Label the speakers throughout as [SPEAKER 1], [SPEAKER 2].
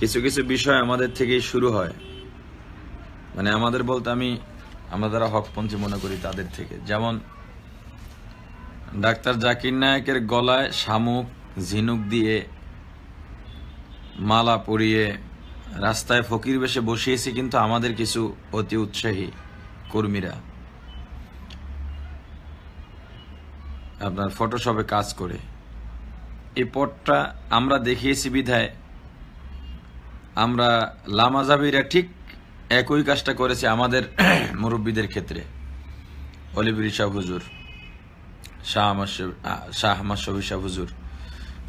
[SPEAKER 1] কিছু কিছু বিষয় আমাদের থেকেই শুরু হয় মানে আমাদের বলতে আমি আমরা যারা হকপন্থী মনে করি তাদের থেকে যেমন ডাক্তার জাকির নায়কের গলায় শামুক ঝিনুক দিয়ে মালা পরিয়ে রাস্তায় ফকির বেশে বসিয়েছি কিন্তু আমাদের কিছু অতি উৎসাহী কর্মীরা আপনার ফটোশপে কাজ করে এই পটটা আমরা দেখিয়েছি বিধায় আমরা লামাজাবিরা ঠিক একই কাজটা করেছে আমাদের মুরব্বীদের ক্ষেত্রে অলিবির ইসাব হুজুর শাহ শাহ মাসব হুজুর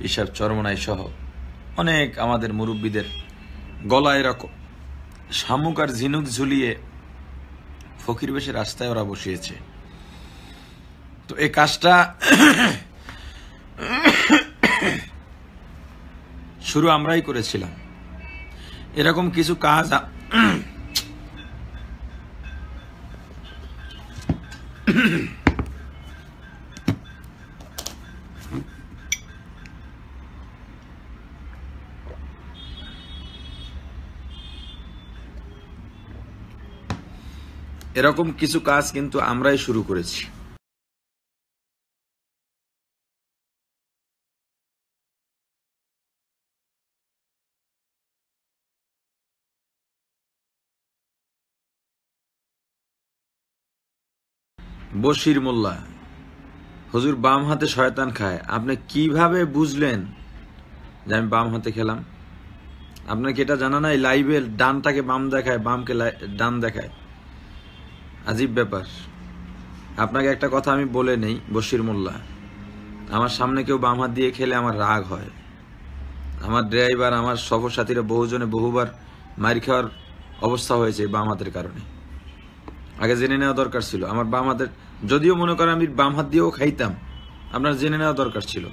[SPEAKER 1] ইসাব চরমনাই সহ অনেক আমাদের মুরব্বীদের গলায় রকম শামুক আর ঝিনুক ঝুলিয়ে ফকির বেশি রাস্তায় ওরা বসিয়েছে তো এই কাজটা শুরু আমরাই করেছিলাম এরকম কিছু কাজ এরকম কিছু কাজ কিন্তু আমরাই শুরু করেছি বশির মোল্লা হজুর বাম হাতে শয়তান খায় আপনি কিভাবে বুঝলেন যে আমি বাম হাতে খেলাম আপনাকে এটা জানা নাই লাইভের ডানটাকে বাম দেখায় বামকে ডান দেখায় আজীব ব্যাপার আপনাকে একটা কথা আমি বলে নেই বশির মোল্লা আমার সামনে কেউ বাম হাত দিয়ে খেলে আমার রাগ হয় আমার ড্রাইভার আমার সফর সাথীরা বহুজনে বহুবার মার খাওয়ার অবস্থা হয়েছে বাম হাতের কারণে আগে জেনে নেওয়া দরকার ছিল আমার বাম হাতের যদিও মনে করেন আমি বাম হাত দিয়েও খাইতাম আপনার জেনে নেওয়া দরকার ছিল